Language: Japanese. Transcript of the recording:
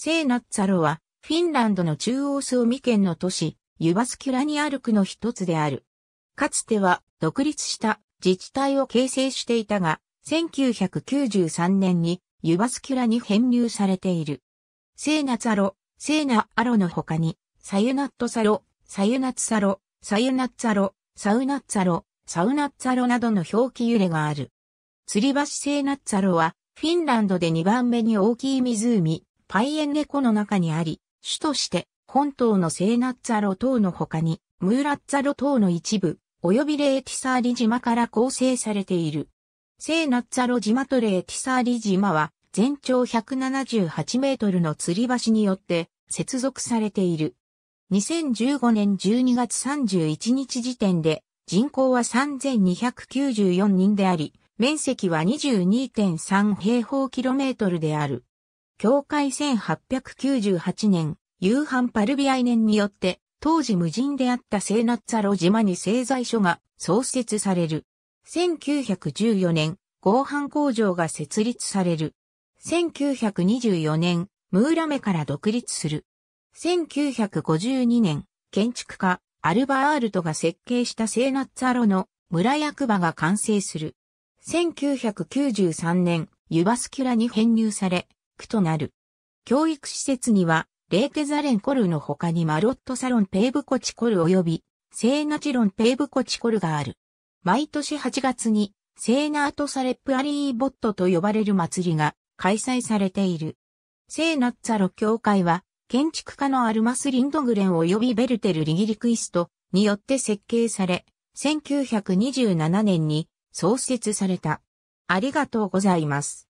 聖ナッツァロは、フィンランドの中央スオミ県の都市、ユバスキュラにある区の一つである。かつては、独立した自治体を形成していたが、1993年にユバスキュラに編入されている。聖ナッツァロ、聖ナアロの他に、サユナットサロ、サユナッツサロ、サユナッツァロ、サウナッツァロ、サウナッツァロなどの表記揺れがある。釣り橋聖ナッツァロは、フィンランドで2番目に大きい湖、パイエンネ湖の中にあり、主として本島のセーナッツァロ島の他に、ムーラッツァロ島の一部、及びレーティサーリ島から構成されている。セーナッツァロ島とレーティサーリ島は、全長178メートルの吊り橋によって接続されている。2015年12月31日時点で人口は3294人であり、面積は22.3平方キロメートルである。教会1898年、夕飯パルビアイ年によって、当時無人であったセーナッツァロ島に製材所が創設される。1914年、合板工場が設立される。1924年、ムーラメから独立する。1952年、建築家、アルバアールトが設計したセーナッツァロの村役場が完成する。1993年、ユバスキュラに編入され、区となる。教育施設には、レーテザレンコルの他にマロットサロンペーブコチコル及び、セーナチロンペーブコチコルがある。毎年8月に、セーナートサレプアリーボットと呼ばれる祭りが開催されている。セーナッツァロ教会は、建築家のアルマス・リンドグレン及びベルテル・リギリクイストによって設計され、1927年に創設された。ありがとうございます。